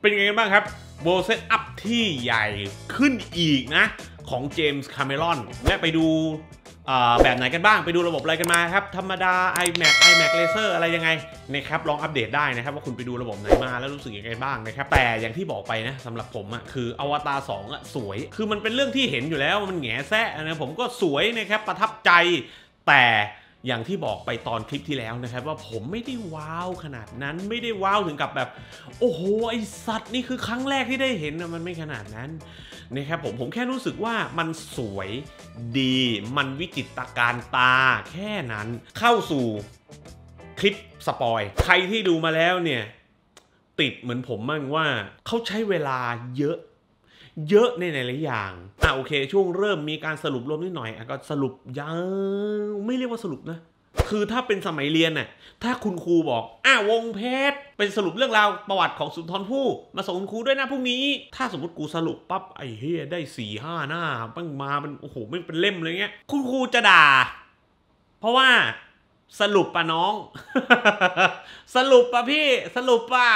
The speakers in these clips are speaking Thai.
เป็นยังไงบ้างครับโบเซตอัพที่ใหญ่ขึ้นอีกนะของเจมส์คาเมรอนและไปดูแบบไหนกันบ้าง ไปดูระบบอะไรกันมาครับ ธรรมดา iMac iMac Laser อะไรยังไง นะครับลองอัปเดตได้นะครับว่าคุณไปดูระบบไหนมาแล้วรู้สึกยังไงบ้างนะครับ แต่อย่างที่บอกไปนะสำหรับผมอะคืออวตาร2อะสวย คือมันเป็นเรื่องที่เห็นอยู่แล้วมันแง่แซะนะผมก็สวยนะครับประทับใจแต่อย่างที่บอกไปตอนคลิปที่แล้วนะครับว่าผมไม่ได้ว้าวขนาดนั้นไม่ได้ว้าวถึงกับแบบ โอ้โหไอสัตว์นี่คือครั้งแรกที่ได้เห็นนะมันไม่ขนาดนั้นนะครับผมผมแค่รู้สึกว่ามันสวยดีมันวิจิตรการตาแค่นั้นเข้าสู่คลิปสปอย ใครที่ดูมาแล้วเนี่ยติดเหมือนผมมั่งว่าเขาใช้เวลาเยอะเยอะในหลายอย่าง อ่ะโอเค ช่วงเริ่มมีการสรุปรวมนิดหน่อยอ่ะก็สรุปยังไม่เรียกว่าสรุปนะคือถ้าเป็นสมัยเรียนน่ะถ้าคุณครูบอกอ่ะวงเพชรเป็นสรุปเรื่องราวประวัติของสุนทรภู่มาส่งคุณครูด้วยนะพรุ่งนี้ ถ้าสมมติกูสรุปปั๊บไอ้เฮียได้สี่ห้าหน้าบ้างมาเป็นโอ้โหไม่เป็นเล่มเลยเงี้ย คุณครูจะด่า เพราะว่าสรุปปะน้อง สรุปปะพี่สรุปปะ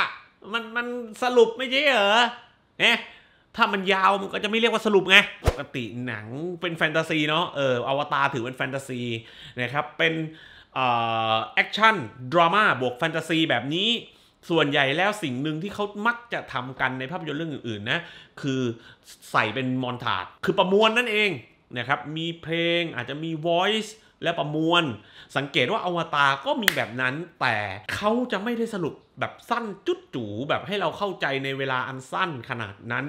มันมันสรุปไม่ใช่เหรอเนี่ยถ้ามันยาวมันก็จะไม่เรียกว่าสรุปไงปกติหนังเป็นแฟนตาซีเนาะเอออวตารถือเป็นแฟนตาซี นะครับ เป็นแอคชั่นดราม่าบวกแฟนตาซีแบบนี้ส่วนใหญ่แล้วสิ่งหนึ่งที่เขามักจะทำกันในภาพยนตร์เรื่องอื่นๆนะคือใส่เป็นมอนทาดคือประมวลนั่นเอง นะครับ มีเพลงอาจจะมี voice และประมวล สังเกตว่าอวตารก็มีแบบนั้น แต่เขาจะไม่ได้สรุปแบบสั้นจุดจูแบบให้เราเข้าใจในเวลาอันสั้นขนาดนั้น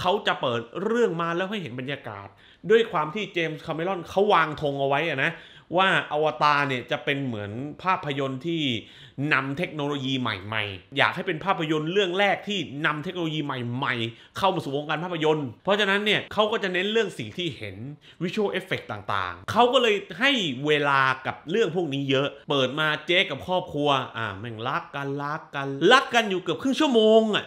เขาจะเปิดเรื่องมาแล้วให้เห็นบรรยากาศ ด้วยความที่เจมส์คาเมรอนเขาวางธงเอาไว้อะนะว่าอวตารเนี่ยจะเป็นเหมือนภาพยนตร์ที่นำเทคโนโลยีใหม่ ๆ อยากให้เป็นภาพยนตร์เรื่องแรกที่นำเทคโนโลยีใหม่ ๆ เข้ามาสู่วงการภาพยนตร์ เพราะฉะนั้นเนี่ยเขาก็จะเน้นเรื่องสิ่งที่เห็นวิชวลเอฟเฟกต่างๆ เขาก็เลยให้เวลากับเรื่องพวกนี้เยอะ เปิดมาเจ๊กับครอบครัวอ่าแม่งรักกันรักกันรักกันอยู่เกือบครึ่งชั่วโมงอ่ะ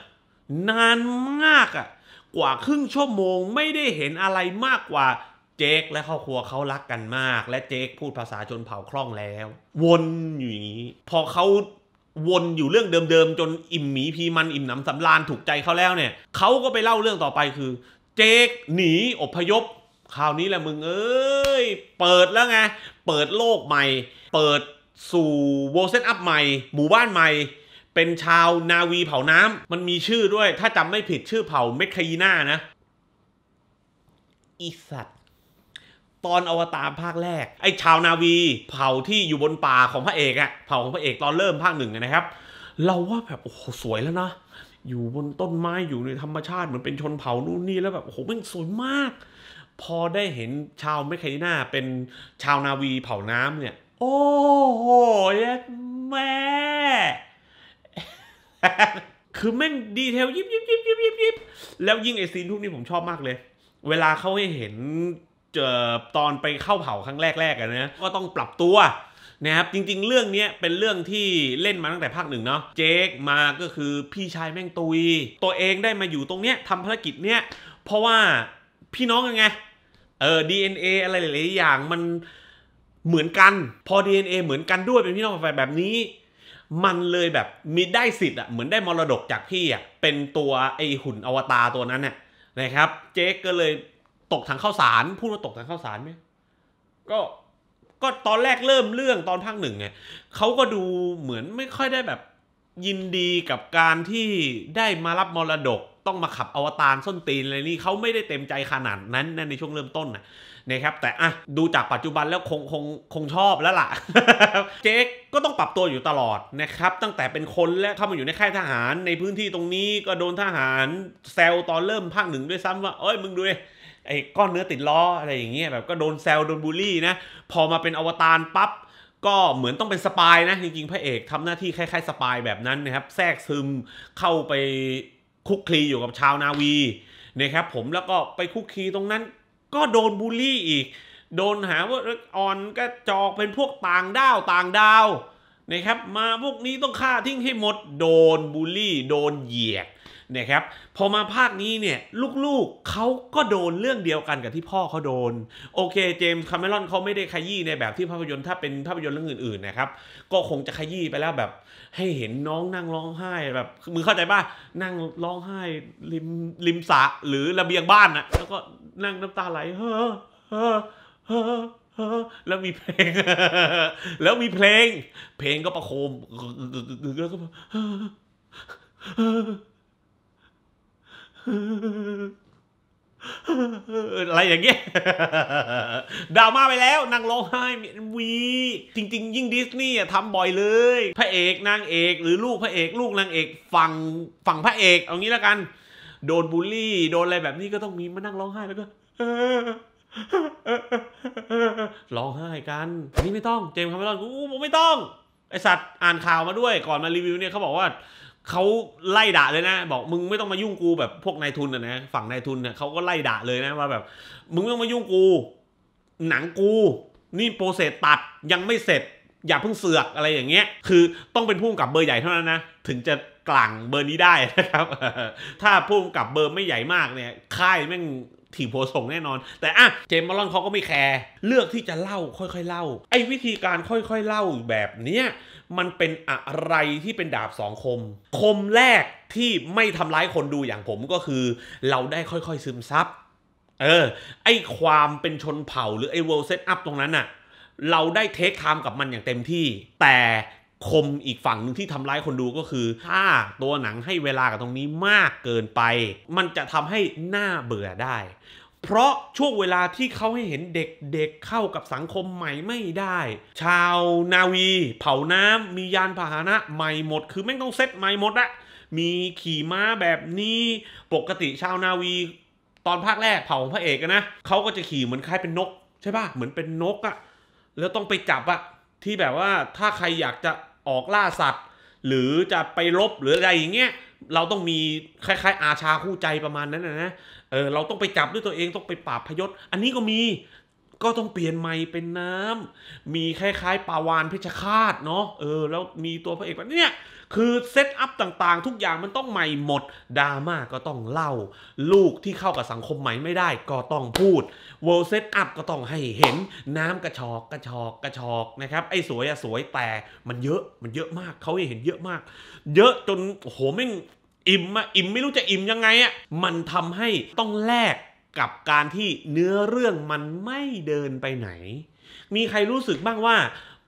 นานมากอ่ะกว่าครึ่งชั่วโมงไม่ได้เห็นอะไรมากกว่าเจคและครอบครัวเขารักกันมาก และเจคพูดภาษาชนเผ่าคล่องแล้ว วนอยู่อย่างนี้พอเขาวนอยู่เรื่องเดิมๆ จนอิ่มหมีพีมันอิ่มหนำสำราญถูกใจเขาแล้วเนี่ยเขาก็ไปเล่าเรื่องต่อไปคือ เจคหนีอพยพคราวนี้แหละมึงเอ้ยเปิดแล้วไงเปิดโลกใหม่ เปิดสู่โวเซตอัพใหม่ หมู่บ้านใหม่ เป็นชาวนาวีเผ่าน้ำมันมีชื่อด้วย ถ้าจำไม่ผิดชื่อเผ่าเมคคาีน่านะอีสัตตอนอวตารภาคแรก ไอ้ ชาวนาวี เผ่าที่อยู่บนป่าของพระเอกอะเผ่าของพระเอกตอนเริ่มภาคหนึ่งนะครับ เราว่าแบบโอ้โหสวยแล้วนะอยู่บนต้นไม้อยู่ในธรรมชาติเหมือนเป็นชนเผ่านู่นนี่แล้วแบบโอ้โหมันสวยมาก พอได้เห็นชาวเมคานน่าเป็นชาวนาวีเผ่าน้ำเนี่ย โอ้โหแม่คือแม่งดีเทลยิบยิบยิบยิบยิบยิบแล้วยิ่งไอซีนทุกนี้ผมชอบมากเลย เวลาเขาให้เห็นตอนไปเข้าเผ่าครั้งแรกๆกันนะก็ต้องปรับตัวนะครับ จริงๆ เรื่องนี้เป็นเรื่องที่เล่นมาตั้งแต่ภาคหนึ่งเนาะ เจคมาก็คือพี่ชายแม่งตุยตัวเองได้มาอยู่ตรงเนี้ยทำภารกิจเนี้ยเพราะว่าพี่น้องยังไง เออ DNA อะไรหลายๆอย่างมันเหมือนกัน พอ DNA เหมือนกันด้วยเป็นพี่น้องฝ่ายแบบนี้ มันเลยแบบมีได้สิทธิ์อะเหมือนได้มรดกจากพี่อะเป็นตัวไอหุ่นอวตารตัวนั้นน่ยนะครับ เจคก็เลยตกถังข้าวสารพูดว่าตกถังข้าวสารไหมก็ก็ตอนแรกเริ่มเรื่องตอนภาคหนึ่งไงเขาก็ดูเหมือนไม่ค่อยได้แบบยินดีกับการที่ได้มารับมรดกต้องมาขับอวตารส้นตีนอะไรนี่เขาไม่ได้เต็มใจขนาดนั้นในช่วงเริ่มต้นนะนะครับ แต่อ่ะดูจากปัจจุบันแล้วคงคงคงชอบแล้วล่ะเจ๊กก็ต้องปรับตัวอยู่ตลอดนะครับ ตั้งแต่เป็นคนและเข้ามาอยู่ในค่ายทหารในพื้นที่ตรงนี้ก็โดนทหารแซวตอนเริ่มภาคหนึ่งด้วยซ้ำว่าเอ้ยมึงดูเอไอ้ก้อนเนื้อติดล้อ อะไรอย่างเงี้ยแบบก็โดนแซวโดนบูลลี่นะพอมาเป็นอวตารปั๊บก็เหมือนต้องเป็นสปายนะ จริง ๆ พระเอกทำหน้าที่คล้ายๆสปายแบบนั้นนะครับ แทรกซึมเข้าไปคุกคีอยู่กับชาวนาวีนะครับผมแล้วก็ไปคุกคีตรงนั้น ก็โดนบูลลี่อีก โดนหาว่าอ่อนก็จอกเป็นพวกต่างด้าวต่างดาวนะครับมาพวกนี้ต้องฆ่าทิ้งให้หมดโดนบูลลี่ โดนเหยียดนะครับพอมาภาคนี้เนี่ย ลูกๆ เขาก็โดนเรื่องเดียวกันกับที่พ่อเขาโดน โอเคเจมส์คาเมรอนเขาไม่ได้ขยี้ในแบบที่ภาพยนตร์ถ้าเป็นภาพยนตร์เรื่องอื่น ๆนะครับ ก็คงจะขยี้ไปแล้วแบบ ให้เห็นน้องนั่งร้องไห้แบบมือเข้าใจป่ะนั่งร้องไห้ริมริมสระหรือระเบียงบ้านนะแล้วก็นั่งน้ำตาไหลเฮ้อเฮ้อเฮ้อแล้วมีเพลงแล้วมีเพลง เพลงก็ประโคมแล้วก็อะไรอย่างเงี้ยดราม่าไปแล้วนางร้องไห้วีจริง ๆ ยิ่งดิสนีย์ทำบ่อยเลยพระเอก นางเอก หรือลูกพระเอก ลูกนางเอกฝั่งฝั่งพระเอกเอางี้แล้วกัน โดนบูลลี่ โดนอะไรแบบนี้ก็ต้องมีมานั่งร้องไห้แล้วก็ร้องไห้กันนี่ไม่ต้อง เจมส์คาเมรอนกูไม่ต้องไอสัตว์อ่านข่าวมาด้วย ก่อนมารีวิวเนี่ยเขาบอกว่าเขาไล่ด่าเลยนะ บอกมึงไม่ต้องมายุ่งกูแบบพวก นายทุนนะนะ ฝั่ง นายทุนเนี่ยเขาก็ไล่ด่าเลยนะ ว่า แบบ มึงไม่ต้องมายุ่งกู หนังกูนี่โปรเซสตัดยังไม่เสร็จ อย่า เพิ่งเสือกอะไรอย่างเงี้ย คือต้องเป็นผู้กับเบอร์ใหญ่เท่านั้นนะถึงจะกลั่งเบอร์นี้ได้นะครับ ถ้าผู้กับเบอร์ไม่ใหญ่มากเนี่ยค่ายแม่งถีบโพส่งแน่นอน แต่อ่ะเจมส์มอลลอนเขาก็ไม่แคร์เลือกที่จะเล่าค่อยๆ เล่าไอ้วิธีการค่อยๆเล่าแบบเนี้ยมันเป็นอะไรที่เป็นดาบสองคม คมแรกที่ไม่ทำร้ายคนดูอย่างผมก็คือ เราได้ค่อยๆ ซึมซับเออ ไอความเป็นชนเผ่าหรือไอเวิลด์เซตอัพตรงนั้นอะเราได้เทคไทม์กับมันอย่างเต็มที่ แต่คมอีกฝั่งหนึ่งที่ทำร้ายคนดูก็คือ ถ้าตัวหนังให้เวลากับตรงนี้มากเกินไป มันจะทำให้หน้าเบื่อได้เพราะช่วงเวลาที่เขาให้เห็นเด็กๆเเข้ากับสังคมใหม่ไม่ได้ ชาวนาวี เผาน้ำมียานพาหนะ ใหม่หมดคือแม่งต้องเซ็ตใหม่หมดอะมีขี่ม้าแบบนี้ ปกติชาวนาวี ตอนภาคแรกเผาพระเอกนะเขาก็จะขี่เหมือนคล้ายเป็นนก ใช่ปะเหมือนเป็นนกอะแล้วต้องไปจับอะที่แบบว่าถ้าใครอยากจะออกล่าสัตว์ หรือจะไปลบหรืออะไรอย่างเงี้ยเราต้องมีคล้าย ๆ อาชาคู่ใจประมาณนั้นนะเออ เราต้องไปจับด้วยตัวเองต้องไปปราบพยศ อันนี้ก็มีก็ต้องเปลี่ยนใหม่เป็นน้ำ มีคล้ายๆ ปาวานเพชรคาตเนาะ เออแล้วมีตัวพระเอกแบบเนี่ยคือเซตอัพต่างๆ ทุกอย่างมันต้องใหม่หมดดราม่าก็ต้องเล่า ลูกที่เข้ากับสังคมใหม่ไม่ได้ก็ต้องพูดเวิลด์เซตอัพก็ต้องให้เห็นน้ำกระชอกกระชอก กระชอกนะครับไอ้สวยอะสวยแต่มันเยอะมันเยอะมากเขาเห็นเยอะมากเยอะจนโหแม่งอิ่มอะอิ่มไม่รู้จะอิ่มยังไงอะมันทำให้ต้องแลกกับการที่เนื้อเรื่องมันไม่เดินไปไหน มีใครรู้สึกบ้างว่า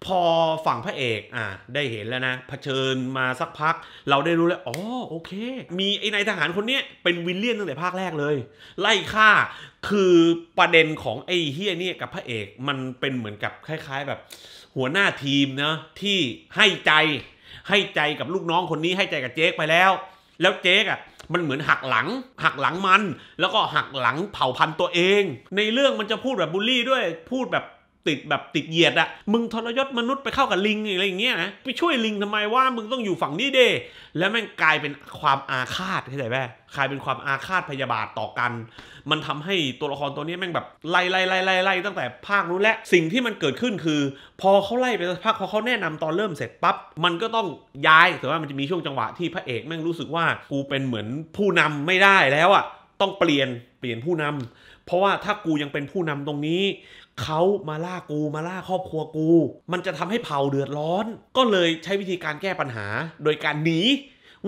พอฝั่งพระเอกอ่ะได้เห็นแล้วนะะเผชิญมาสักพัก เราได้รู้แล้วอ๋อโอเค มีไอ้นายทหารคนเนี้ยเป็นวิลเลียนตั้งแต่ภาคแรกเลยไล่ฆ่าคือประเด็นของไอ้เฮียเนี่ยกับพระเอกมันเป็นเหมือนกับคล้าย ๆแบบ หัวหน้าทีมนะที่ให้ใจให้ใจกับลูกน้องคนนี้ให้ใจกับเจคไปแล้วแล้วเจ๊กอะมันเหมือนหักหลัง หักหลังมัน แล้วก็หักหลังเผ่าพันธุ์ตัวเอง ในเรื่องมันจะพูดแบบบูลลี่ด้วยพูดแบบติดแบบติดเหยียดอะมึงทรยศมนุษย์ไปเข้ากับลิง อะไรอย่างเงี้ยนะ ไปช่วยลิงทำไมว่ามึงต้องอยู่ฝั่งนี้เดแล้วมันกลายเป็นความอาฆาตเข้าใจไหมกลายเป็นความอาฆาตพยาบาทต่อกัน มันทำให้ตัวละครตัวนี้แม่งแบบไล่ไล่ไล่ไล่ไล่ตั้งแต่ภาคนู้นและ สิ่งที่มันเกิดขึ้นคือ พอเขาไล่ไปสักพักพอเขาแนะนำตอนเริ่มเสร็จปั๊บ มันก็ต้องย้ายแต่ว่ามันจะมีช่วงจังหวะที่พระเอกแม่งรู้สึกว่ากูเป็นเหมือนผู้นำไม่ได้แล้วอะต้องเปลี่ยนเปลี่ยนผู้นำ เพราะว่าถ้ากูยังเป็นผู้นำตรงนี้เขามาล่ากูมาล่าครอบครัวกู มันจะทำให้เผ่าเดือดร้อน ก็เลยใช้วิธีการแก้ปัญหาโดยการหนี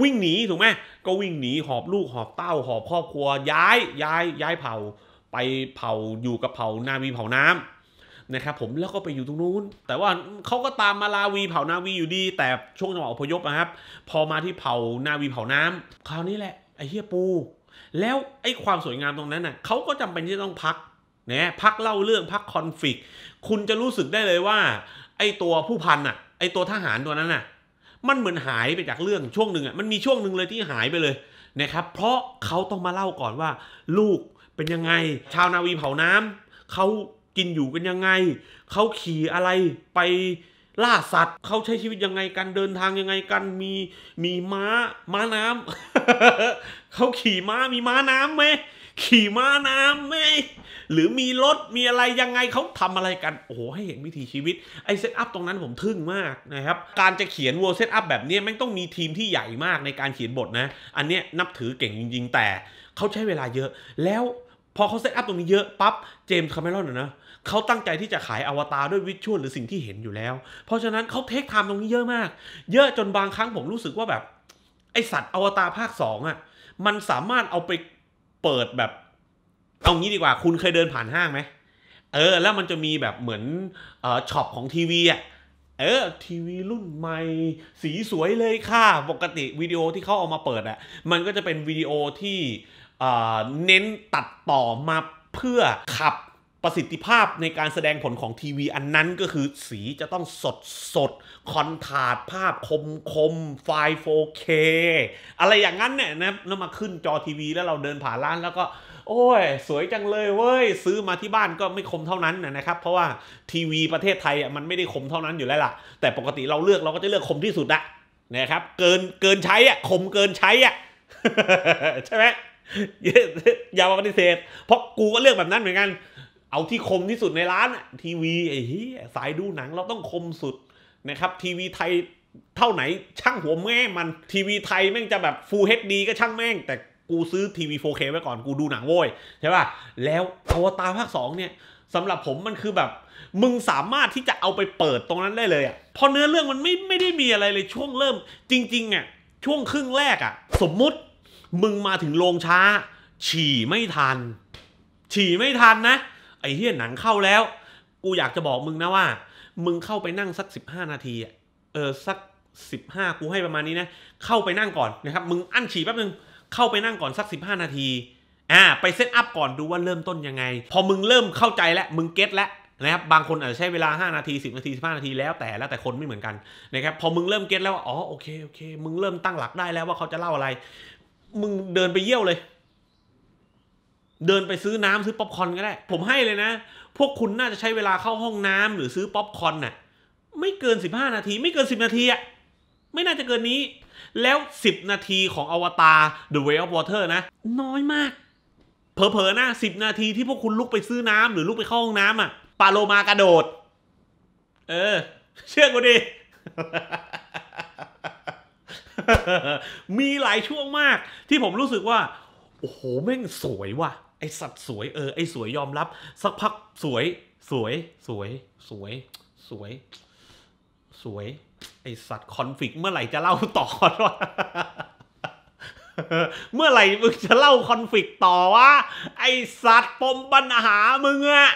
วิ่งหนีถูกไหมก็วิ่งหนีหอบลูกหอบเต้าหอบครอบครัว ย้ายย้ายย้ายเผ่าไปเผ่าอยู่กับเผ่านาวีเผ่าน้ำนะครับผมแล้วก็ไปอยู่ตรงนู้น แต่ว่าเขาก็ตามมาลาวีเผ่านาวีอยู่ดี แต่ช่วงจังหวะอพยพนะครับ พอมาที่เผ่านาวีเผ่าน้ำคราวนี้แหละไอ้เฮียปู แล้วไอ้ความสวยงามตรงนั้นน่ะเขาก็จำเป็นที่ต้องพักนะพักเล่าเรื่องพักคอนฟ lict คุณจะรู้สึกได้เลยว่า ไอตัวผู้พันอะไอตัวทหารตัวนั้นน่ะมันเหมือนหายไปจากเรื่องช่วงหนึ่งอะมันมีช่วงหนึ่งเลยที่หายไปเลยนะครับ เพราะเขาต้องมาเล่าก่อนว่า ลูกเป็นยังไง ชาวนาวีเผาน้ำเขากินอยู่เป็นยังไงเขาขี่อะไรไปล่าสัตว์เขาใช้ชีวิตยังไงกันเดินทางยังไงกันมี มีม้าม้าน้ำ เขาขี่ม้ามีม้าน้ำไหมขี่ม้าน้ำไหมหรือมีรถ มีอะไร ยังไงเขาทำอะไรกัน โอ้โห ให้เห็นวิถีชีวิตไอเซตอัพตรงนั้นผมทึ่งมากนะครับ การจะเขียนเวอร์เซตอัพแบบนี้แม่งต้องมีทีมที่ใหญ่มากในการเขียนบทนะ อันเนี้ยนับถือเก่งจริงๆ แต่เขาใช้เวลาเยอะ แล้วพอเขาเซตอัพตรงนี้เยอะปั๊บเจมส์คาเมรอนนะเขาตั้งใจที่จะขายอวตารด้วยวิชวลหรือสิ่งที่เห็นอยู่แล้ว เพราะฉะนั้นเขาเทคไทม์ตรงนี้เยอะมากเยอะจนบางครั้งผมรู้สึกว่าแบบไอสัตว์อวตารภาค2อ่ะมันสามารถเอาไปเปิดแบบ เอางี้ดีกว่า คุณเคยเดินผ่านห้างไหม เออ แล้วมันจะมีแบบเหมือนออช็อปของทีวีอ่ะเออ ทีวีรุ่นใหม่ สีสวยเลยค่ะ ปกติวิดีโอที่เขาเอามาเปิดอะ่ะมันก็จะเป็นวิดีโอที่เน้นตัดต่อมาเพื่อขับประสิทธิภาพในการแสดงผลของทีวี อันนั้นก็คือสีจะต้องสดสดคอนทาดภาพคมคมไฟ 4K อะไรอย่างนั้นเนี่ยนะแล้วมาขึ้นจอทีวีแล้วเราเดินผ่านร้านแล้วก็ โอ้ย สวยจังเลยเว้ย ซื้อมาที่บ้านก็ไม่คมเท่านั้นนะครับ เพราะว่าทีวีประเทศไทยมันไม่ได้คมเท่านั้นอยู่แล้วล่ะ แต่ปกติเราเลือกเราก็จะเลือกคมที่สุดอะนะครับเกินเกินใช้อ่ะคมเกินใช้อ่ะใช่ไหมอย่ามาปฏิเสธเพราะกูก็เลือกแบบนั้นเหมือนกันเอาที่คมที่สุดในร้านอะทีวีไอ้เฮียสายดูหนังเราต้องคมสุดนะครับทีวีไทยเท่าไหนช่างหัวแม่มันทีวีไทยแม่งจะแบบ Full HD ก็ช่างแม่ง แต่กูซื้อทีวี 4K ไว้ก่อนกูดูหนังโว้ย ใช่ป่ะแล้วอวตารภาค2เนี่ยสำหรับผมมันคือแบบ มึงสามารถที่จะเอาไปเปิดตรงนั้นได้เลยอ่ะพอเนื้อเรื่องมันไม่ไม่ได้มีอะไรเลยช่วงเริ่มจริงๆอ่ะช่วงครึ่งแรกอ่ะ สมมุติมึงมาถึงโรงช้า ฉี่ไม่ทัน ฉี่ไม่ทันนะไอ้เฮี้ยหนังเข้าแล้ว กูอยากจะบอกมึงนะว่า มึงเข้าไปนั่งสักสิบห้านาทีเออสักสิบห้ากูให้ประมาณนี้นะ เข้าไปนั่งก่อนนะครับ มึงอั้นฉี่แป๊บนึงเข้าไปนั่งก่อนสักสิบห้านาที อ่าไปเซตอัพก่อนดูว่าเริ่มต้นยังไง พอมึงเริ่มเข้าใจแล้ว มึงเก็ตแล้วนะครับ บางคนอาจจะใช้เวลา5นาที10นาที 15 นาที แล้วแต่แล้วแต่คนไม่เหมือนกันนะครับ พอมึงเริ่มเก็ตแล้วว่าอ๋อโอเคโอเค มึงเริ่มตั้งหลักได้แล้วว่าเขาจะเล่าอะไร มึงเดินไปเยี่ยวเลยเดินไปซื้อน้ำซื้อป๊อปคอนก็ได้ ผมให้เลยนะพวกคุณน่าจะใช้เวลาเข้าห้องน้ำหรือซื้อป๊อปคอนน่ะ ไม่เกิน 15 นาที ไม่เกิน 10 นาทีอะไม่น่าจะเกินนี้ แล้ว 10 นาทีของอวตาร The Way of Water นะน้อยมาก เผลอๆนะ10นาทีที่พวกคุณลุกไปซื้อน้ำ หรือลุกไปเข้าห้องน้ำอะปาโลมากระโดด เออ เชื่อกูดิมีหลายช่วงมาก ที่ผมรู้สึกว่าโอ้โหแม่งสวยว่ะไอสัตว์สวยเออไอสวยยอมรับ สักพักสวย สวยสวยสวยสวย สวย ไอสัตว์คอนฟ lict เมื่อไหร่จะเล่าต่อวะเมื่อไหร่มึงจะเล่าคอนฟ l i c t ต่อวะไอสัตว์ปมปัญหามึงอะ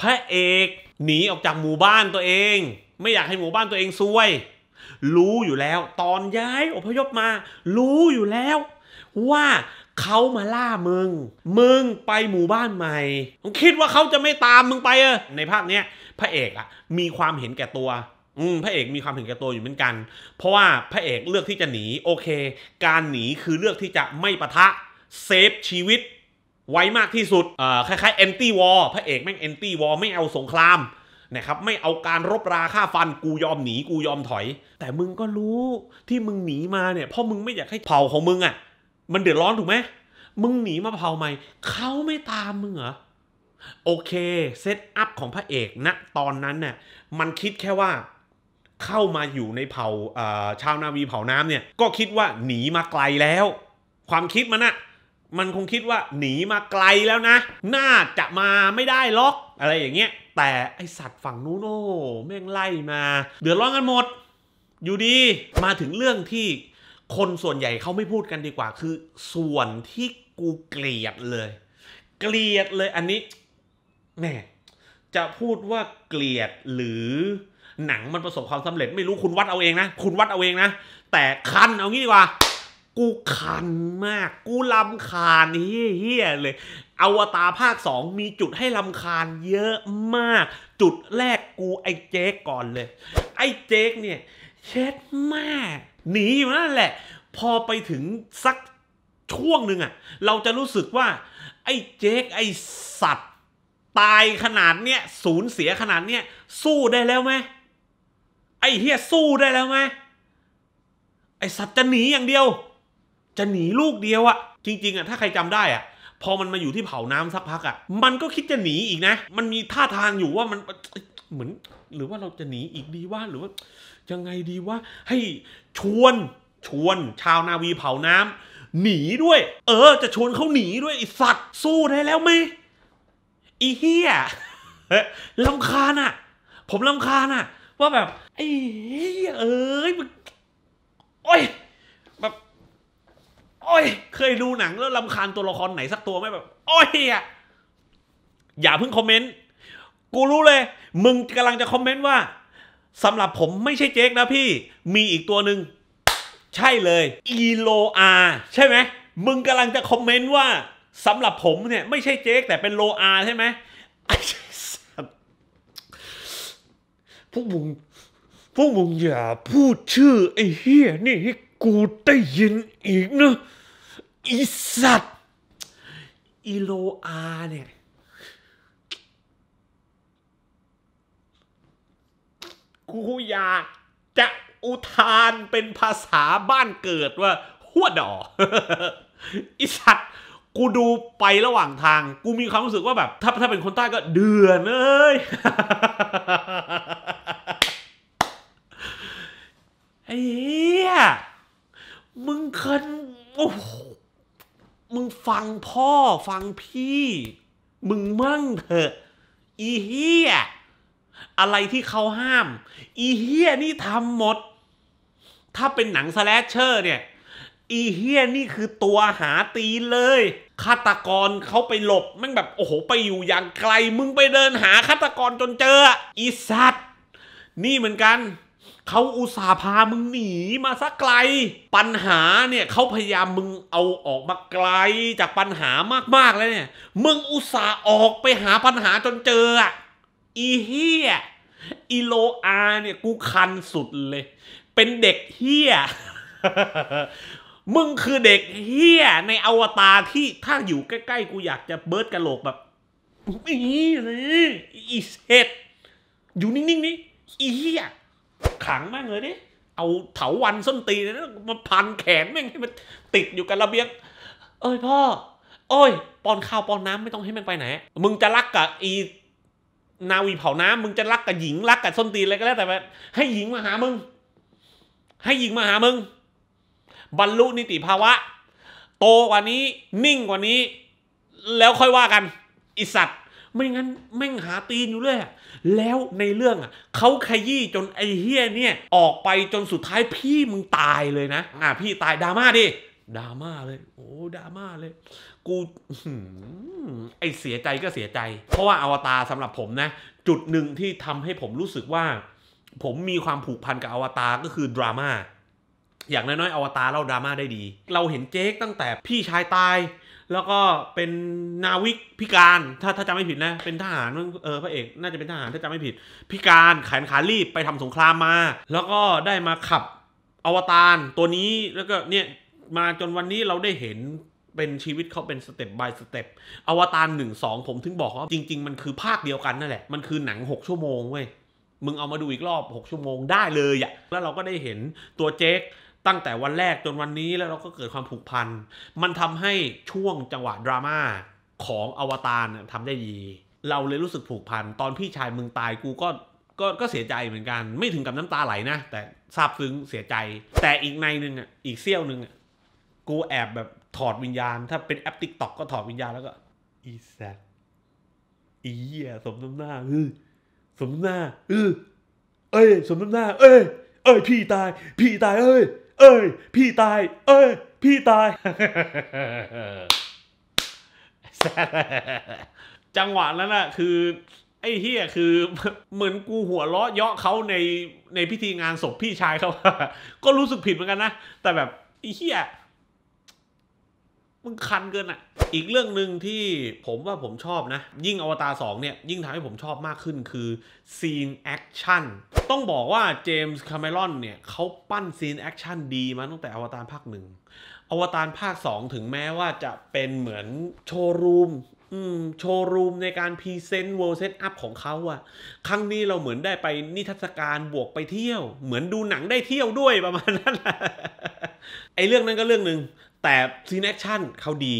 พระเอก หนีออกจากหมู่บ้านตัวเอง ไม่อยากให้หมู่บ้านตัวเองซวย รู้อยู่แล้ว ตอนย้าย อพยพมา รู้อยู่แล้ว ว่าเขามาล่ามึง มึง ไปหมู่บ้านใหม่ผมคิดว่าเขาจะไม่ตามมึงไปเออ ในภาคเนี้ยพระเอกอะมีความเห็นแก่ตัว อืมพระเอกมีความเห็นแก่ตัวอยู่เหมือนกัน เพราะว่าพระเอกเลือกที่จะหนีโอเค การหนีคือเลือกที่จะไม่ปะทะเซฟชีวิต ไว้มากที่สุด เอ่อคล้ายๆแอนตี้วอลพระเอกแม่งแอนตี้วอลไม่เอาสงครามนะครับไม่เอาการรบราฆ่าฟันกูยอมหนีกูยอมถอย แต่มึงก็รู้ที่มึงหนีมาเนี่ยเพราะมึงไม่อยากให้เผ่าของมึงอะ่ะมันเดือดร้อนถูกไหม มึงหนีมาเผาใหม่ เขาไม่ตามมึงเหรอ โอเค เซตอัพของพระเอกณนะตอนนั้นเนี่ยมันคิดแค่ว่า เข้ามาอยู่ในเผ่าชาวนาวีเผาน้ำเนี่ย ก็คิดว่าหนีมาไกลแล้ว ความคิดมันอะมันคงคิดว่า หนีมาไกลแล้วนะ น่าจะมาไม่ได้ล็อก อะไรอย่างเงี้ย แต่ไอสัตว์ฝั่งนู้นโอ้แม่งไล่มา เดือดร้อนกันหมด อยู่ดี มาถึงเรื่องที่คนส่วนใหญ่เขาไม่พูดกันดีกว่าคือ ส่วนที่กูเกลียดเลย เกลียดเลยอันนี้แม่จะพูดว่าเกลียดหรือหนังมันประสบความสำเร็จไม่รู้คุณวัดเอาเองนะ คุณวัดเอาเองนะแต่คันเอางี้ดีกว่า กูคันมาก กูลำคาญเฮี้ยเลย อวตารภาคสองมีจุดให้ลำคาญเยอะมาก จุดแรกกูไอ้เจ๊กก่อนเลย ไอ้เจ๊กเนี่ยเช็ดมากหนีอยู่นั่นแหละ พอไปถึงสักช่วงหนึ่งอะเราจะรู้สึกว่า ไอ้เจคกไอ้สัตว์ ตายขนาดเนี้ยสูญเสียขนาดเนี้ย สู้ได้แล้วไหมไอ้เฮียสู้ได้แล้วไหมไอ้สัตว์จะหนีอย่างเดียว จะหนีลูกเดียวอะจริงๆอะถ้าใครจำได้อะพอมันมาอยู่ที่เผาน้ำสักพักอ่ะมันก็คิดจะหนีอีกนะมันมีท่าทางอยู่ว่ามันเหมือน หรือว่าเราจะหนีอีกดีว่าหรือว่ายังไงดีวะให้ ชวนชวนชาวนาวีเผาน้ำ หนีด้วย เออ จะชวนเขาหนีด้วยไอสัตว์สู้ได้แล้วไหม อีเฮียลำคาญอ่ะผมลำคาญอ่ะว่าแบบไอ้เฮียเอ้ยโอ้ยแบบโอ้ย เคยดูหนังแล้วลำคาญตัวละครไหนสักตัวไหมแบบโอ้ยอ่ะอย่าเพิ่งคอมเมนต์ กูรู้เลย มึงกำลังจะคอมเมนต์ว่าสำหรับผม ไม่ใช่เจ๊กนะพี่ มีอีกตัวหนึ่ง ใช่เลย อีโลอาใช่ไหม มึงกำลังจะคอมเมนต์ว่าสำหรับผมเนี่ยไม่ใช่เจ๊กแต่เป็นโลอาใช่ไหมพวกมึงพวกมึงอย่าพูดชื่อไอ้เฮียนี่ให้กูได้ยินอีกนะอีสัตว์ อีโลอาเนี่ยกูอยากจะอุทานเป็นภาษาบ้านเกิดว่า หัวดออิสัตกูดูไประหว่างทาง กูมีความรู้สึกว่าแบบถ้าถ้าเป็นคนใต้ก็เดือนเอ้ย ไอ้เหี้ย มึงคนโอ้มึงฟังพ่อฟังพี่ มึงมั่งเถอะอีเหี้ยอะไรที่เขาห้าม อีเฮียนี่ทำหมด ถ้าเป็นหนังสแลชเชอร์เนี่ยอีเฮียนี่คือตัวหาตีนเลยฆาตกรเขาไปหลบแม่งแบบโอ้โหไปอยู่อย่างไกล มึงไปเดินหาฆาตกรจนเจออีสัตนี่เหมือนกันเขาอุตส่าห์พามึงหนีมาสักไกล ปัญหาเนี่ยเขาพยายามมึงเอาออกมาไกล จากปัญหามากๆแล้วเนี่ยมึงอุตส่าห์ออกไปหาปัญหาจนเจออีเฮียอีโลอาเนี่ยกูคันสุดเลย เป็นเด็กเฮียมึงคือเด็กเฮียในอวตารที่ถ้าอยู่ใกล้ๆ กูอยากจะเบิร์ดกระโหลกแบบอีนี่อีเซ็ดอยู่นิ่งๆนี่ อีเฮียขังมากเลยดิเอาเถาวันส้นตีนมาพันแขนแม่งให้มันติดอยู่กับระเบียง เอ้ยพ่อโอ้ยปอนข้าวปอนน้ำไม่ต้องให้มันไปไหน มึงจะรักกับอีนาวีเผาน้ำมึงจะรักกับหญิง รักกับส้นตีนอะไรก็แล้วแต่ให้หญิงมาหามึง ให้หญิงมาหามึง บรรลุนิติภาวะ โตกว่านี้นิ่งกว่านี้ แล้วค่อยว่ากันอิสัตไม่งั้นแม่งหาตีนอยู่เลยแล้วในเรื่องอ่ะเขาขยี้จนไอเฮี้ยเนี่ย ออกไปจนสุดท้ายพี่มึงตายเลยนะอ่ะพี่ตายดราม่าดิดราม่าเลย โอ้ดราม่าเลย กูไอเสียใจก็เสียใจ เพราะว่าอวตารสำหรับผมนะ จุดหนึ่งที่ทำให้ผมรู้สึกว่า ผมมีความผูกพันกับอวตารก็คือดราม่า อย่างน้อยๆอวตารเล่าดราม่าได้ดี เราเห็นเจ๊กตั้งแต่พี่ชายตาย แล้วก็เป็นนาวิกพิการ ถ้าถ้าจำไม่ผิดนะ เป็นทหารเออพระเอก น่าจะเป็นทหารถ้าจำไม่ผิด พิการแขนขารีบไปทำสงครามมา แล้วก็ได้มาขับอวตารตัวนี้แล้วก็เนี่ยมาจนวันนี้เราได้เห็นเป็นชีวิตเขาเป็นสเต็ปบายสเต็ป อวตารหนึ่งสองผมถึงบอกว่า จริง ๆ มันคือภาคเดียวกันนั่นแหละ มันคือหนังหกชั่วโมงเว้ยมึงเอามาดูอีกรอบหกชั่วโมงได้เลยอะแล้วเราก็ได้เห็นตัวเจคตั้งแต่วันแรกจนวันนี้แล้วเราก็เกิดความผูกพันมันทำให้ช่วงจังหวะดราม่าของอวตารทำได้ดีเราเลยรู้สึกผูกพันตอนพี่ชายมึงตายกูก็ก็ก็เสียใจเหมือนกัน ไม่ถึงกับน้ำตาไหลนะแต่ซาบซึ้งเสียใจ แต่อีกในหนึ่งอ่ะอีกเซี่ยวหนึ่งอ่ะกูแอบแบบถอดวิญญาณ ถ้าเป็นแอปติ๊กต็อกก็ถอดวิญญาณแล้วก็อีแซดอีเหียสมน้ำหน้าเออสมน้ำหน้าเออเอ้ยสมน้ำหน้าเอ้ยเอ้ยพี่ตายพี่ตายเอ้ยเอ้ยพี่ตายเอ้ยพี่ตาย จังหวะนั้นน่ะคือไอ้เฮียคือเหมือนกูหัวเราะเยาะเขาในในพิธีงานศพพี่ชายเขาก็รู้สึกผิดเหมือนกันนะ แต่แบบไอ้เฮียมึงคันเกินอ่ะ อีกเรื่องหนึ่งที่ผมว่าผมชอบนะ ยิ่งอวตารสองเนี่ยยิ่งทำให้ผมชอบมากขึ้นคือซีนแอคชั่นต้องบอกว่าเจมส์ คาเมรอนเนี่ยเขาปั้นซีนแอคชั่นดีมาตั้งแต่อวตารภาคหนึ่งอวตารภาค 2 ถึงแม้ว่าจะเป็นเหมือนโชว์รูมโชว์รูมในการพรีเซนต์เวิลด์เซตอัพของเขาอะครั้งนี้เราเหมือนได้ไปนิทรรศการบวกไปเที่ยว เหมือนดูหนังได้เที่ยวด้วยประมาณนั้นไอเรื่องนั้นก็เรื่องหนึ่งแต่ซีนแอคชั่นเขาดี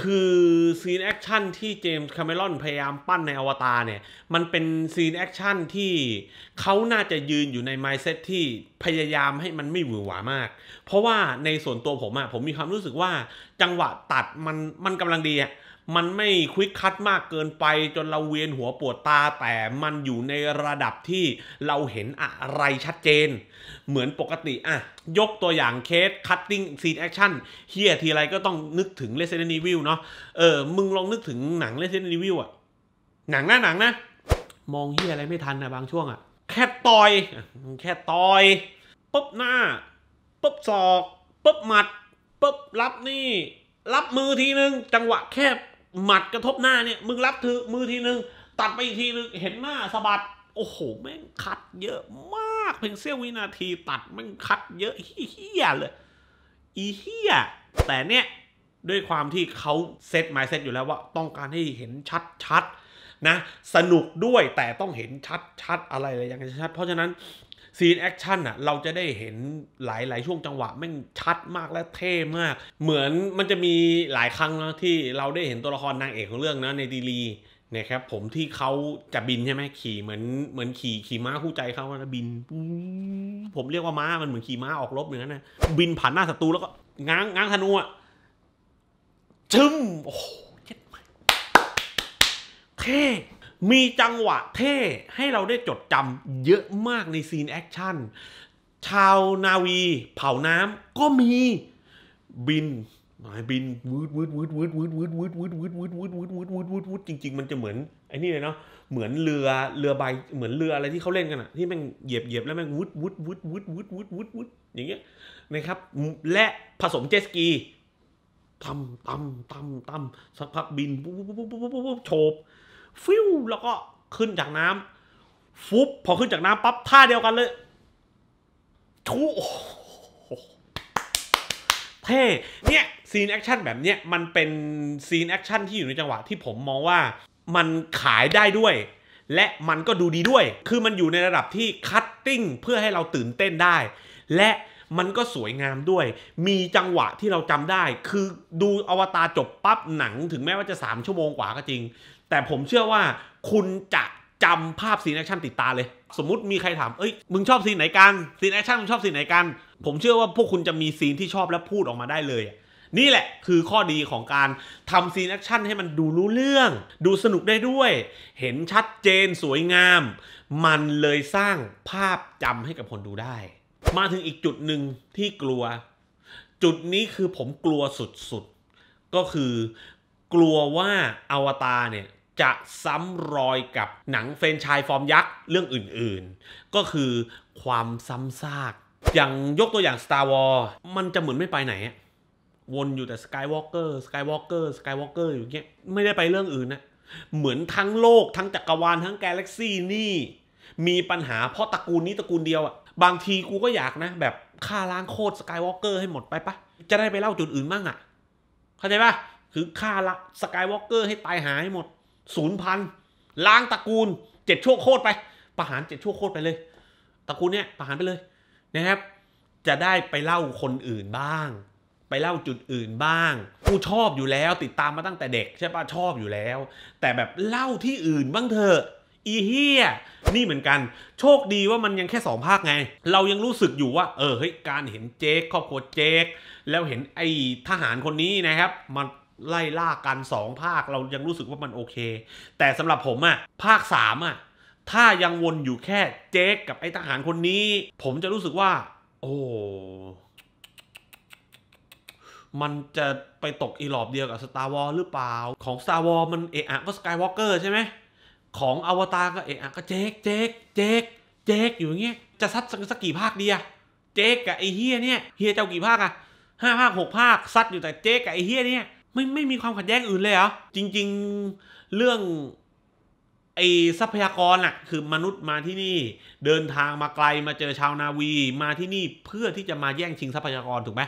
คือซีนแอคชั่นที่เจมส์ คาเมรอนพยายามปั้นในอวตารเนี่ย มันเป็นซีนแอคชั่นที่เขาน่าจะยืนอยู่ในไมเซ็ตที่พยายามให้มันไม่หวือหวามาก เพราะว่าในส่วนตัวผมอะผมมีความรู้สึกว่าจังหวะตัดมันมันกำลังดีอะมันไม่ควิกคัดมากเกินไปจนเราเวียนหัวปวดตา แต่มันอยู่ในระดับที่เราเห็นอะไรชัดเจน เหมือนปกติอ่ะยกตัวอย่างเคสคัตติ้งซีนแอคชั่นเฮียทีไรก็ต้องนึกถึง Resident Evil เนาะเออมึงลองนึกถึงหนัง Resident Evil อะหนังนะหนังนะ มองเฮียอะไรไม่ทันนะบางช่วงอะแค่ต่อยแค่ต่อย ปุ๊บหน้า ปุ๊บศอก ปุ๊บหมัด ปุ๊บรับนี่รับมือทีนึงจังหวะแคบหมัดกระทบหน้าเนี่ยมึงรับถือ มือทีนึง ตัดไปอีกทีนึง เห็นหน้าสะบัด โอ้โห แม่งคัดเยอะมาก เพียงเสี้ยววินาที ตัดแม่งคัดเยอะเฮียเลยอีเฮียแต่เนี่ยด้วยความที่เขาเซตไมา์เซตอยู่แล้วว่า ต้องการให้เห็นชัด ๆ นะ สนุกด้วยแต่ต้องเห็นชัด ๆ อะไรอะไรอย่างชัด เพราะฉะนั้นซีนแอคชั่นอ่ะเราจะได้เห็นหลายๆ ช่วงจังหวะ แม่งชัดมากและเท่มาก เหมือนมันจะมีหลายครั้งนะที่เราได้เห็นตัวละครนางเอกของเรื่องนะในดีลีนะครับ ผมที่เขาจะบินใช่ไหมขี่เหมือนเหมือนขี่ขี่ม้าคู่ใจเขาแล้วบินผมเรียกว่าม้ามันเหมือนขี่ม้าออกรบอย่างนั้นนะบินผ่านหน้าศัตรูแล้วก็ ง้างง้างธนูอ่ะชึมโอ้เจ็มเท่มีจังหวะเท่ ให้เราได้จดจำเยอะมากในซีนแอคชั่นชาวนาวีเผาน้ำก็มีบินหมายบินวืดวืดวืดวืดวืดวืดวืดวืดวืดวืดวืดวืดวืดวืดวืดวืดจริง ๆ มันจะเหมือนไอ้นี่เลยเนาะเหมือนเรือเรือใบเหมือนเรืออะไรที่เขาเล่นกันอะที่มันเหยียบเหยียบแล้วมันวืดวืดวืดวืดวืดวืดวืดวืดอย่างเงี้ยนะครับและผสมเจสกีตำตำตำตำสักพักบินปุ๊บปุ๊บปุ๊บปุ๊บปุ๊บโฉบฟิวแล้วก็ขึ้นจากน้ำฟุบพอขึ้นจากน้ำปั๊บท่าเดียวกันเลยทูเท่ เนี่ยซีนแอคชั่นแบบเนี้ย มันเป็นซีนแอคชั่น ที่อยู่ในจังหวะที่ผมมองว่ามันขายได้ด้วย และมันก็ดูดีด้วย คือมันอยู่ในระดับที่คัตติ้งเพื่อให้เราตื่นเต้นได้ และมันก็สวยงามด้วย มีจังหวะที่เราจำได้ คือดูอวตารจบปั๊บหนังถึงแม้ว่าจะ 3 ชั่วโมงกว่าก็จริงแต่ผมเชื่อว่าคุณจะจำภาพซีนแอคชั่นติดตาเลย สมมติมีใครถาม เอ้ย มึงชอบซีนไหนกันซีนแอคชั่นมึงชอบซีนไหนกัน ผมเชื่อว่า พวกคุณจะมีซีนที่ชอบและพูดออกมาได้เลย นี่แหละคือข้อดีของการทำซีนแอคชั่นให้มันดูรู้เรื่อง ดูสนุกได้ด้วย เห็นชัดเจนสวยงาม มันเลยสร้างภาพจำให้กับคนดูได้ มาถึงอีกจุดหนึ่งที่กลัว จุดนี้คือผมกลัวสุดๆก็คือกลัวว่าอวตารเนี่ยจะซ้ำรอยกับหนังเฟรนชายฟอร์มยักษ์ เรื่องอื่นๆ ก็คือความซ้ำซาก อย่างยกตัวอย่าง Star Wars มันจะเหมือนไม่ไปไหนวนอยู่แต่ Skywalker Skywalker Skywalker อยู่เงี้ย ไม่ได้ไปเรื่องอื่นนะเหมือนทั้งโลกทั้งจักรวาลทั้งกาแล็กซี่นี่ มีปัญหาเพราะตระกูลนี้ตระกูลเดียวอะบางทีกูก็อยากนะ แบบฆ่าล้างโคตรสกายวอล์กเกอร์ให้หมดไปปะ จะได้ไปเล่าจุดอื่นมั่งอะเข้าใจปะคือฆ่าละสกายวอล์กเกอร์ให้ตายหายหหมดศูนย์พันล้างตระกูลเจ็ดชั่วโคตรไป ประหารเจ็ดชั่วโคตรไปเลยตระกูลเนี้ยประหารไปเลยนะครับ จะได้ไปเล่าคนอื่นบ้าง ไปเล่าจุดอื่นบ้างกูชอบอยู่แล้ว ติดตามมาตั้งแต่เด็กใช่ปะชอบอยู่แล้ว แต่แบบเล่าที่อื่นบ้างเถอะอีเฮียนี่เหมือนกัน โชคดีว่ามันยังแค่2ภาคไง เรายังรู้สึกอยู่ว่า เออเฮ้ยการเห็นเจคครอบครัวเจคแล้วเห็นไอทหารคนนี้นะครับมันไล่ล่ากัน 2 ภาคเรายังรู้สึกว่ามันโอเค แต่สำหรับผมอะภาค3อะถ้ายังวนอยู่แค่เจ๊กกับไอ้ทหารคนนี้ ผมจะรู้สึกว่าโอ้ มันจะไปตกอีหลอบเดียวกับ Star Wars หรือเปล่า ของ Star Wars มันเอะอะก็สกายวอล์กเกอร์ใช่ไหมของอวตารก็เอะอะก็เจ๊กเจ๊กเจ๊กเจ๊กอยู่อย่างเงี้ยจะซัดสักกี่ภาคเดียเจ๊กกับไอเฮียเนี่ยเฮียเจ้ากี่ภาคอะห้าภาคหกภาคซัดอยู่แต่เจ๊กกับไอเฮียเนี่ยไม่ ไม่มีความขัดแย้งอื่นเลยเหรอ จริงๆเรื่องไอทรัพยากรน่ะคือมนุษย์มาที่นี่เดินทางมาไกลมาเจอชาวนาวีมาที่นี่เพื่อที่จะมาแย่งชิงทรัพยากรถูกไหม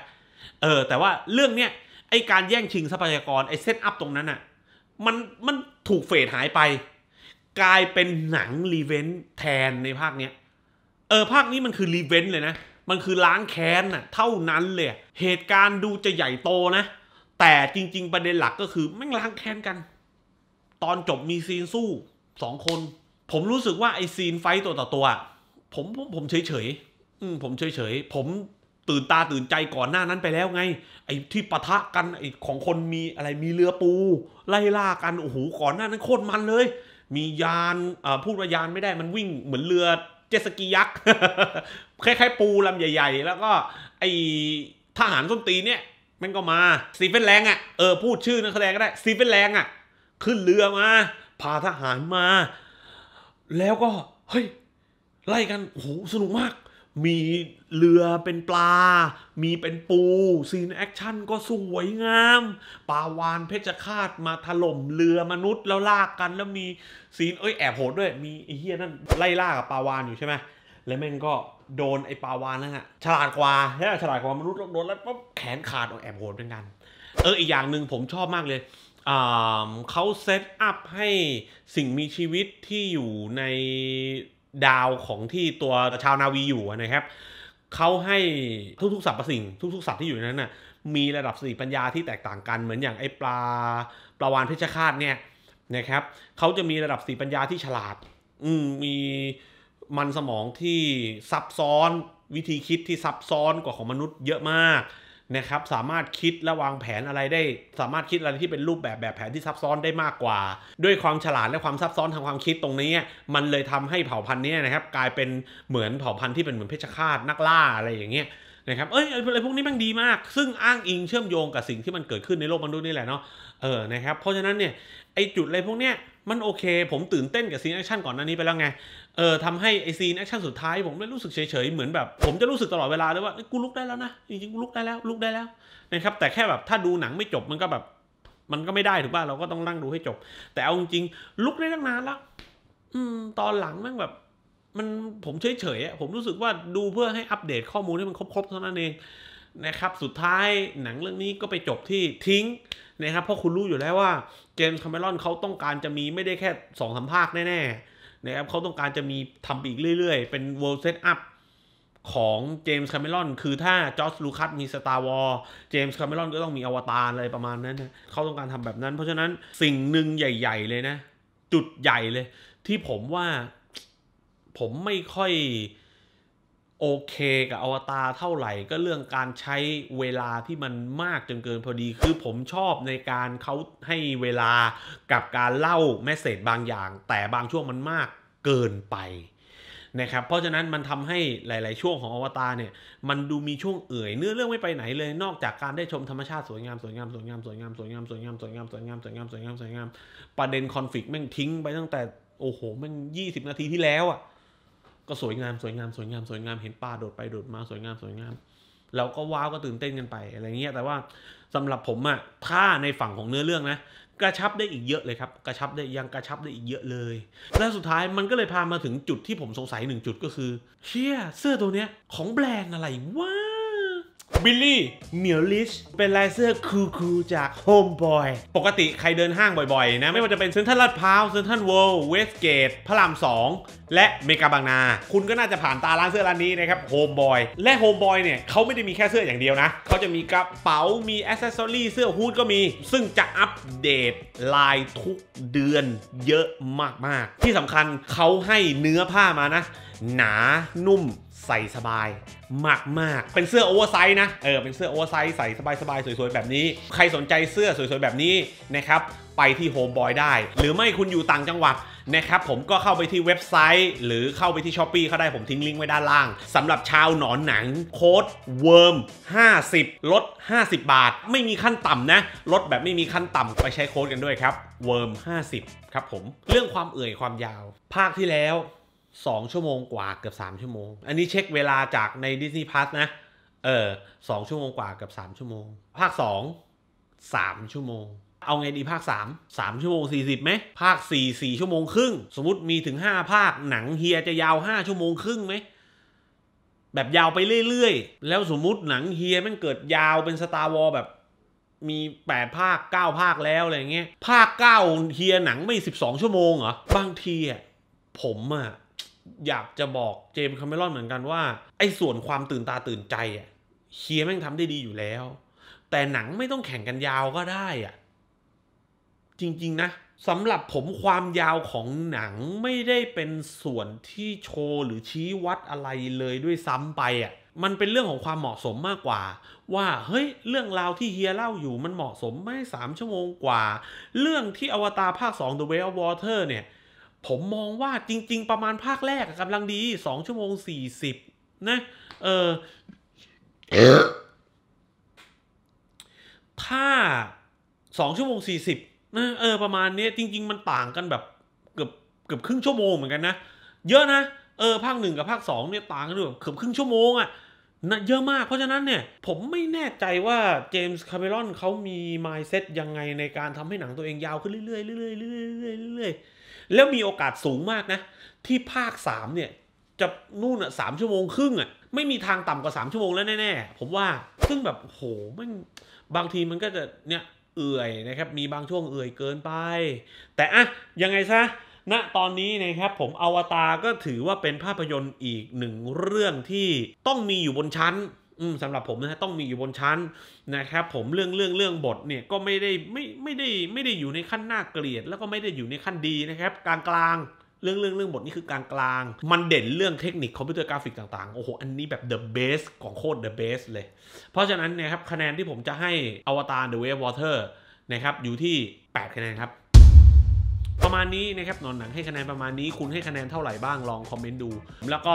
เออแต่ว่าเรื่องเนี้ยไอการแย่งชิงทรัพยากรไอเซตอัพตรงนั้นน่ะมันมันถูกเฟดหายไป กลายเป็นหนังรีเวน์แทนในภาคเนี้ยเออภาคนี้มันคือรีเวน์เลยนะมันคือล้างแค้นน่ะเท่านั้นเลยเหตุการณ์ดูจะใหญ่โตนะแต่จริงๆ ประเด็นหลักก็คือแม่งล้างแค้นกัน ตอนจบมีซีนสู้สองคน ผมรู้สึกว่าไอซีนไฟตัวต่อตัว ผมผมผมเฉยๆผมเฉยๆ ผมตื่นตาตื่นใจก่อนหน้านั้นไปแล้วไงไอ้ที่ปะทะกันไอ้ของคนมีอะไรมีเรือปู ไล่ล่ากันโอ้โหก่อนหน้านั้นโคตรมันเลย มียานพูดว่ายานไม่ได้มันวิ่งเหมือนเรือเจสกียักษ์คล้ายๆปูลำใหญ่ ๆ แล้วก็ ไอ้ทหารส้นตีเนี่ยม่งก็มาสตีเฟนแรงอะ่ะเออพูดชื่อนักแสดงก็ได้สตีเฟนแรงอะ่ะ ขึ้นเรือมา พาทหารมา แล้วก็เฮ้ยไล่กันโหสนุกมาก มีเรือเป็นปลา มีเป็นปูซีนแอคชั่นก็สวยงามปลาวานเพชรฆาตมาถล่มเรือมนุษย์ แล้วลากกันแล้วมีซีนเอ้ยแอบโหดด้วย มีไอ้เฮียนั่นไล่ล่ากับปลาวานอยู่ใช่ไหมแล้วแม่งก็โดนไอ้ปาวานนั่นะฉลาดกว่าใช่ไหมฉลาดกว่ามนุษย์โดนแล้วปั๊บแขนขาดออกแอบโหดเป็นกันเอออีกอย่างหนึ่งผมชอบมากเลยเขาเซตอัพให้สิ่งมีชีวิตที่อยู่ในดาวของที่ตัวชาวนาวีอยู่นะครับเขาให้ทุกๆสรรพสิ่ง ทุกๆสัตว์ที่อยู่ในนั้นน่ะมีระดับสติปัญญาที่แตกต่างกันเหมือนอย่างไอ้ปลาปลาวานเพชฌฆาตเนี่ยนะครับเขาจะมีระดับสติปัญญาที่ฉลาดอืมีมันสมองที่ซับซ้อนวิธีคิดที่ซับซ้อนกว่าของมนุษย์เยอะมากนะครับสามารถคิดและวางแผนอะไรได้ สามารถคิดอะไรที่เป็นรูปแบบแบบแผนที่ซับซ้อนได้มากกว่า ด้วยความฉลาดและความซับซ้อนทางความคิดตรงนี้ มันเลยทำให้เผ่าพันธุ์นี้นะครับกลายเป็นเหมือนเผ่าพันธุ์ที่เป็นเหมือนเพชฌฆาตนักล่าอะไรอย่างเงี้ยนะครับเอ้ยอะไรพวกนี้มันดีมากซึ่งอ้างอิงเชื่อมโยงกับสิ่งที่มันเกิดขึ้นในโลกมนุษย์นี่แหละเนาะเออนะครับเพราะฉะนั้นเนี่ยไอจุดอะไรพวกเนี้ยมันโอเค ผมตื่นเต้นกับซีนแอคชั่นก่อนหน้านี้ไปแล้วไงเออทำให้ไอซีนแอคชั่นสุดท้ายผมไม่รู้สึกเฉยๆเหมือนแบบ ผมจะรู้สึกตลอดเวลาเลยว่ากูลุกได้แล้วนะจริงๆกูลุกได้แล้วลุกได้แล้วนะครับแต่แค่แบบถ้าดูหนังไม่จบมันก็แบบมันก็ไม่ได้ถูกป่ะเราก็ต้องนั่งดูให้จบ แต่เอาจริงๆลุกได้ตั้งนานแล้ว อืมตอนหลังมันแบบ มันผมเฉยๆผมรู้สึกว่าดูเพื่อให้อัปเดตข้อมูลให้มันครบๆเท่านั้นเอง นะครับ สุดท้ายหนังเรื่องนี้ก็ไปจบที่ทิ้งนะครับเพราะคุณรู้อยู่แล้วว่าเจมส์คาเมรอนเขาต้องการจะมีไม่ได้แค่สองสามภาคแน่ๆนะครับเขาต้องการจะมีทำอีกเรื่อยๆ เป็น world set up ของเจมส์คาเมลอนคือถ้าจอร์จลูคัสมี Star Wars เจมส์คาเมลอนก็ต้องมีอวตารอะไรประมาณนั้นนะเขาต้องการทำแบบนั้น เพราะฉะนั้นสิ่งหนึ่งใหญ่ ๆ เลยนะ จุดใหญ่เลย ที่ผมว่าผมไม่ค่อยโอเคกับอวตารเท่าไหร่ก็เรื่องการใช้เวลาที่มันมากจนเกินพอดี คือผมชอบในการเขาให้เวลากับการเล่าแมสเซจบางอย่าง แต่บางช่วงมันมากเกินไปนะครับเพราะฉะนั้นมันทำให้หลาย ๆ ช่วงของอวตารเนี่ยมันดูมีช่วงเอื่อยเนื้อเรื่องไม่ไปไหนเลย นอกจากการได้ชมธรรมชาติสวยงามสวยงามสวยงามสวยงามสวยงามสวยงามสวยงามสวยงามสวยงามสวยงามสวยงามประเด็นคอนฟ lict แม่งทิ้ง ไปตั้งแต่โอ้โหแม่งยี่สิบนาทีที่แล้วอะ่ะก็ สวยงามสวยงามสวยงามสวยงามเห็นปลาโดดไป โดดมาสวยงามสวยงามเราก็ว้าวก็ตื่นเต้นกันไปอะไรเงี้ย แต่ว่าสำหรับผมอะถ้าในฝั่งของเนื้อเรื่องนะกระชับได้อีกเยอะเลยครับ กระชับได้ยังกระชับได้อีกเยอะเลย และสุดท้ายมันก็เลยพามาถึงจุดที่ผมสงสัยหนึ่งจุดก็คือเชี่ยเสื้อตัวเนี้ย ของแบรนด์อะไรวะบิลลี่เหมียวลิช เป็นลายเสื้อคูคู จากโฮมบอยปกติใครเดินห้างบ่อย ๆ นะ ไม่ว่าจะเป็นเซ็นทรัลลาดพร้าว เซ็นทรัลเวิลด์เวสเกตพระรามสอง และเมกาบางนา คุณก็น่าจะผ่านตาร้านเสื้อร้านนี้นะครับโฮมบอยและโฮมบอยเนี่ยเขาไม่ได้มีแค่เสื้ออย่างเดียวนะเขาจะมีกระเป๋า มีอ c เซสซอรี่เสื้อฮูดก็มี ซึ่งจะอัปเดต ลายทุกเดือนเยอะมากๆ ที่สำคัญเขาให้เนื้อผ้ามานะ หนานุ่มใส่สบาย มากมากเป็นเสื้อโอเวอร์ไซส์นะ เออ เป็นเสื้อโอเวอร์ไซส์ใส่สบาย ๆ สวย ๆแบบนี้ ใครสนใจเสื้อสวย ๆ แบบนี้นะครับ ไปที่โฮมบอยได้ หรือไม่คุณอยู่ต่างจังหวัด นะครับผมก็เข้าไปที่เว็บไซต์ หรือเข้าไปที่ช้อปปี้เขาได้ผมทิ้งลิงก์ไว้ด้านล่างสำหรับชาวหนอนหนังโค้ดเวิร์ม50 ลด 50 บาท ไม่มีขั้นต่ำนะลดแบบไม่มีขั้นต่ำไปใช้โค้ดกันด้วยครับเวิร์ม50ครับผมเรื่องความเอื่อยความยาว ภาคที่แล้วสองชั่วโมงกว่าเกือบสามชั่วโมง อันนี้เช็คเวลาจากใน Disney Plus นะเออสองชั่วโมงกว่าเกือบสามชั่วโมง ภาคสองสามชั่วโมง เอาไงดีภาคสามสามชั่วโมงสี่สิบไหมภาคสี่สี่ชั่วโมงครึ่งสมมติมีถึงห้าภาคหนังเฮียจะยาวห้าชั่วโมงครึ่งไหมแบบยาวไปเรื่อย ๆ แล้วสมมติหนังเฮียมันเกิดยาวเป็นสตาร์วอลแบบ มีแปดภาคเก้าภาคแล้วอะไรเงี้ยภาคเก้าเฮียหนังไม่สสิบองชั่วโมงเหรอบางทีอ่ะผมอ่ะอยากจะบอกเจมส์คาเมรอนเหมือนกันว่า ไอ้ส่วนความตื่นตาตื่นใจอ่ะเคียแม่งทำได้ดีอยู่แล้ว แต่หนังไม่ต้องแข่งกันยาวก็ได้อ่ะจริง ๆ นะสำหรับผมความยาวของหนังไม่ได้เป็นส่วนที่โชว์หรือชี้วัดอะไรเลยด้วยซ้ำไปอ่ะมันเป็นเรื่องของความเหมาะสมมากกว่า ว่า เฮ้ย เรื่องราวที่เฮียเล่าอยู่มันเหมาะสมไหมสามชั่วโมงกว่า เรื่องที่อวตารภาค 2 The Way of Water เนี่ยผมมองว่าจริงๆประมาณภาคแรกกำลังดีสองชั่วโมงสี่สิบนะเออถ้าสองชั่วโมงสี่สิบนะเออ ประมาณนี้จริงๆ มันต่างกันแบบเกือบเกือบครึ่งชั่วโมงเหมือนกันนะ เยอะนะเออภาคหนึ่งกับภาคสองเนี่ยต่างกันแบบเกือบครึ่งชั่วโมงอะ่ะนะเยอะมาก เพราะฉะนั้นเนี่ย ผมไม่แน่ใจว่าเจมส์คาเมรอนเขามีมายเซ็ตยังไงในการทำให้หนังตัวเองยาวขึ้นเรื่อยๆเรื่อยๆเรื่อยๆเรื่อยๆแล้วมีโอกาสสูงมากนะ ที่ภาคสามเนี่ยจะนู่นอ่ะสามชั่วโมงครึ่งอ่ะ ไม่มีทางต่ำกว่าสามชั่วโมงแล้วแน่ๆ ผมว่าซึ่งแบบโหมันบางทีมันก็จะเนี่ยเอื่อยนะครับ มีบางช่วงเอื่อยเกินไป แต่อะยังไงซะณนะตอนนี้นะครับ ผมอวตารก็ถือว่าเป็นภาพยนตร์อีกหนึ่งเรื่องที่ต้องมีอยู่บนชั้นสำหรับผมนะต้องมีอยู่บนชั้นนะครับ ผมเรื่องเรื่องเรื่องบทเนี่ยก็ไม่ได้ไม่ไม่ได้ไม่ได้อยู่ในขั้นหน้าเกลียด แล้วก็ไม่ได้อยู่ในขั้นดีนะครับ กลางกลางเรื่องเรื่องเรื่องบทนี่คือกลางกลางมันเด่นเรื่องเทคนิคคอมพิวเตอร์กราฟิกต่างๆโอ้โหอันนี้แบบ the b a s t ของโคตร the b a s t เลย เพราะฉะนั้นนะครับคะแนนที่ผมจะให้อวตาร The w a ฟวอ Water นะครับ อยู่ที่ 8 คะแนนครับประมาณนี้นะครับนอนหนังให้คะแนน ประมาณนี้คุณให้คะแนนเท่าไหร่บ้าง ลองคอมเมนต์ดู แล้วก็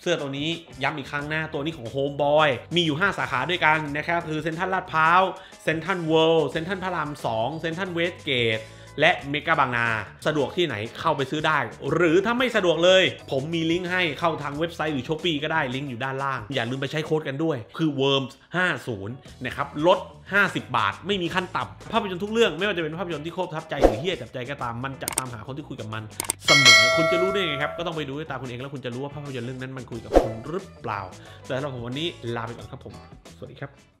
เสื้อตัวนี้ย้ำอีกครั้งหน้าตัวนี้ของ Home Boy มีอยู่ 5 สาขาด้วยกันนะครับ คือเซ็นทรัลลาดพร้าวเซ็นทรัลเวิลด์เซ็นทรัลพระราม2เซ็นทรัลเวสเกตและเมกะบางนา สะดวกที่ไหนเข้าไปซื้อได้ หรือถ้าไม่สะดวกเลย ผมมีลิงก์ให้เข้าทางเว็บไซต์หรือช้อปปีก็ได้ลิงก์อยู่ด้านล่าง อย่าลืมไปใช้โค้ดกันด้วย คือ worms 50นะครับ ลด 50 บาท ไม่มีขั้นต่ำภาพยนตร์ทุกเรื่อง ไม่ว่าจะเป็นภาพยนตร์ที่โคตรทับใจหรือเฮี้ยจับใจก็ตามมันจะตามหาคนที่คุยกับมันเสมอคุณจะรู้ได้ไงครับก็ต้องไปดูด้วยตาคุณเองแล้วคุณจะรู้ว่าภาพยนตร์เรื่องนั้นมันคุยกับคุณหรือเปล่าแต่สำหรับผมวันนี้ลาไปก่อนครับผมสวัสดีครับ